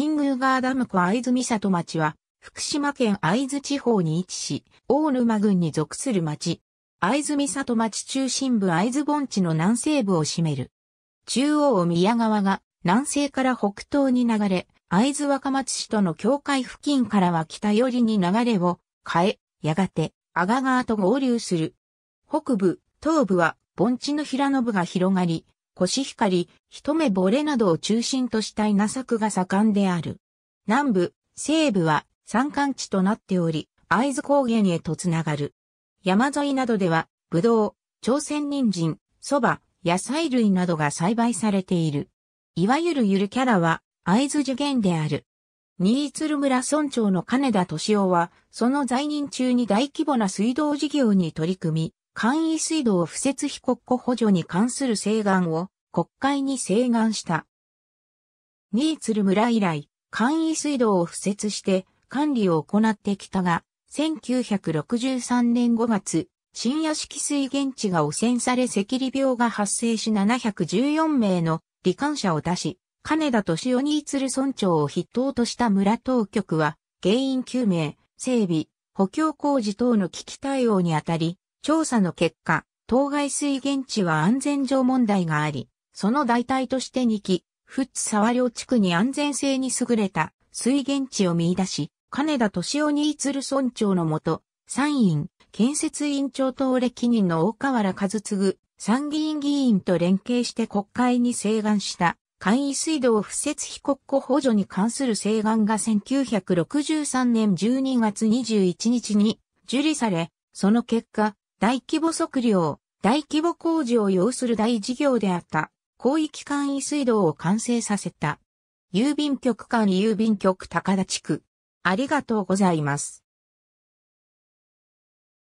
新宮川ダム湖会津美里町は、福島県会津地方に位置し、大沼郡に属する町。会津美里町中心部会津盆地の南西部を占める。中央を宮川が南西から北東に流れ、会津若松市との境界付近からは北寄りに流れを変え、やがて阿賀川と合流する。北部、東部は盆地の平野部が広がり、コシヒカリ、一目惚れなどを中心とした稲作が盛んである。南部、西部は山間地となっており、会津高原へとつながる。山沿いなどでは、ぶどう、朝鮮人参、蕎麦、野菜類などが栽培されている。いわゆるゆるキャラは、会津受験である。新鶴村村長の金田敏夫は、その在任中に大規模な水道事業に取り組み、簡易水道敷設被国庫補助に関する請願を国会に請願した。ニーツル村以来、簡易水道を敷設して管理を行ってきたが、1963年5月、深夜式水源地が汚染され赤痢病が発生し714名の罹患者を出し、金田敏夫ニーツル村長を筆頭とした村当局は、原因究明、整備、補強工事等の危機対応にあたり、調査の結果、当該水源地は安全上問題があり、その代替として2期、富津沢両地区に安全性に優れた水源地を見出し、金田敏夫にる村長のもと、参院、建設委員長等歴任の大河原和次、参議院議員と連携して国会に請願した簡易水道不設非国庫補助に関する請願が1963年12月21日に受理され、その結果、大規模測量、大規模工事を要する大事業であった、広域簡易水道を完成させた。郵便局間郵便局高田地区。ありがとうございます。